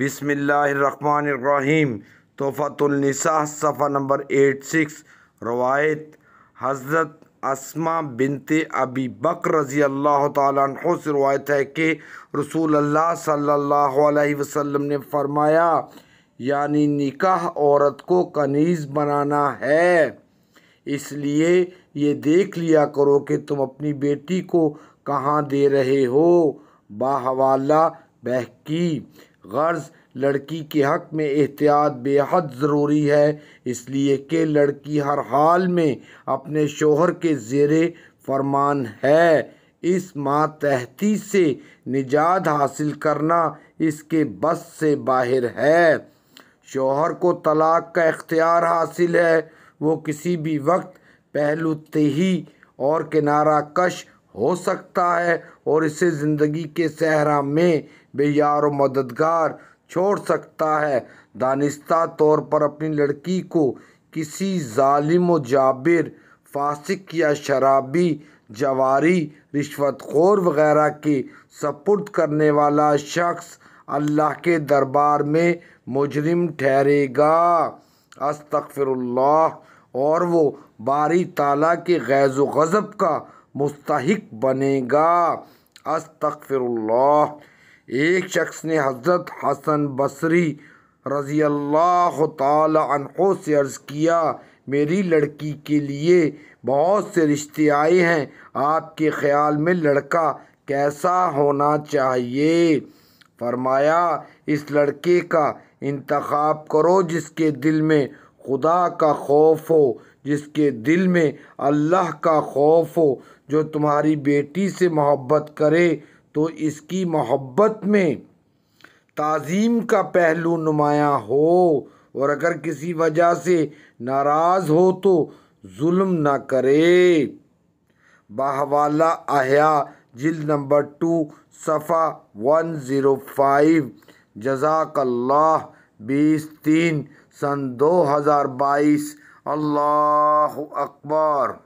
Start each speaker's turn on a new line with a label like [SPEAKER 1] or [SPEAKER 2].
[SPEAKER 1] बिसमीम तोहफ़तुलनसा सफ़ा number eight six रवायत हज़रत असमा बिनते अबी बक रज़ी अल्लाह तहों से रवायत है कि रसूल अल्लाह सल्लल्लाहु अलैहि वसल्लम ने फरमाया यानी निकाह औरत को कनीज़ बनाना है इसलिए ये देख लिया करो कि तुम अपनी बेटी को कहाँ दे रहे हो बाहवाला बहकी गर्ज लड़की के हक़ में एहतियात बेहद ज़रूरी है इसलिए कि लड़की हर हाल में अपने शोहर के जेर फरमान है इस मातहती से निजात हासिल करना इसके बस से बाहर है शोहर को तलाक का इख्तियार हासिल है वो किसी भी वक्त पहलू तही और किनारा कश हो सकता है और इसे ज़िंदगी के सहरा में बेयार और मददगार छोड़ सकता है दानिस्ता तौर पर अपनी लड़की को किसी जालिम जाबिर फासिक या शराबी जवारी रिश्वतखोर वगैरह के सपुर्द करने वाला शख्स अल्लाह के दरबार में मुजरिम ठहरेगा अस्तफ़िरल्ला और वो बारी ताला के गैज़ गज़ब का मुस्तक बनेगा अस्तफ़िरल्ला एक शख्स ने हज़रत हसन बसरी रज़ी अल्लाह तनख़ो से अर्ज़ किया मेरी लड़की के लिए बहुत से रिश्ते आए हैं आपके ख़्याल में लड़का कैसा होना चाहिए फरमाया इस लड़के का इंतखब करो जिसके दिल में खुदा का खौफ हो जिसके दिल में अल्लाह का खौफ हो जो तुम्हारी बेटी से मोहब्बत करे तो इसकी मोहब्बत में ताज़ीम का पहलू नुमाया हो और अगर किसी वजह से नाराज़ हो तो जुल्म ना करे बाहवाला आया जिल नंबर टू सफ़ा वन ज़ीरो फाइव जजाकल्ला बीस तीन सन दो हज़ार बाईस الله أكبر